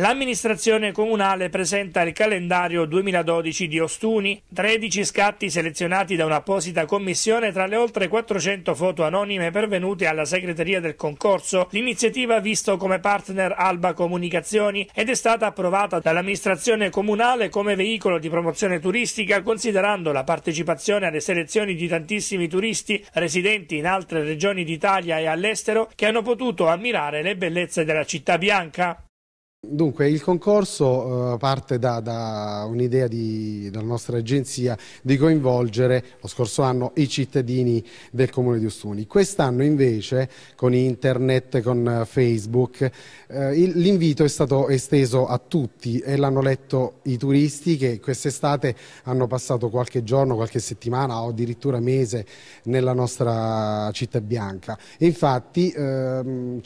L'amministrazione comunale presenta il calendario 2012 di Ostuni, 13 scatti selezionati da un'apposita commissione tra le oltre 400 foto anonime pervenute alla segreteria del concorso. L'iniziativa ha visto come partner Alba Comunicazioni ed è stata approvata dall'amministrazione comunale come veicolo di promozione turistica considerando la partecipazione alle selezioni di tantissimi turisti residenti in altre regioni d'Italia e all'estero che hanno potuto ammirare le bellezze della città bianca. Dunque, il concorso uh, parte da, da un'idea della nostra agenzia di coinvolgere lo scorso anno i cittadini del comune di Ustuni. Quest'anno invece, con internet, con Facebook, uh, l'invito è stato esteso a tutti e l'hanno letto i turisti che quest'estate hanno passato qualche giorno, qualche settimana o addirittura mese nella nostra città bianca. Infatti, 5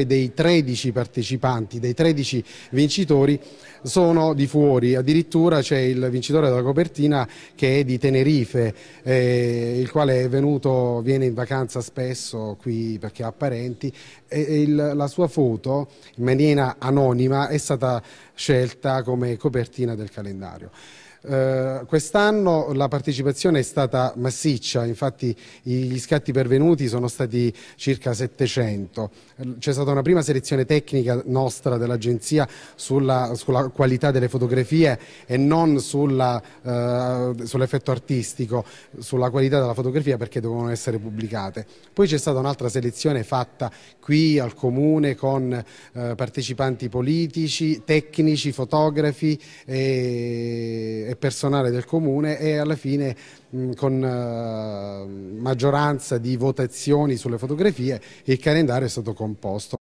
ehm, dei 13 partecipanti, dei 13 11 vincitori sono di fuori, addirittura c'è il vincitore della copertina che è di Tenerife, eh, il quale venuto, viene in vacanza spesso qui perché ha parenti e, il, la sua foto in maniera anonima è stata scelta come copertina del calendario. Eh, quest'anno la partecipazione è stata massiccia, infatti gli scatti pervenuti sono stati circa 700. Eh, c'è stata una prima selezione tecnica nostra dell'agenzia sulla, sulla, qualità delle fotografie e non eh, sull'effetto eh, sull artistico, sulla qualità della fotografia perché dovevano essere pubblicate. Poi c'è stata un'altra selezione fatta qui al Comune con eh, partecipanti politici, tecnici, fotografi e, e personale del comune e alla fine con eh, maggioranza di votazioni sulle fotografie il calendario è stato composto.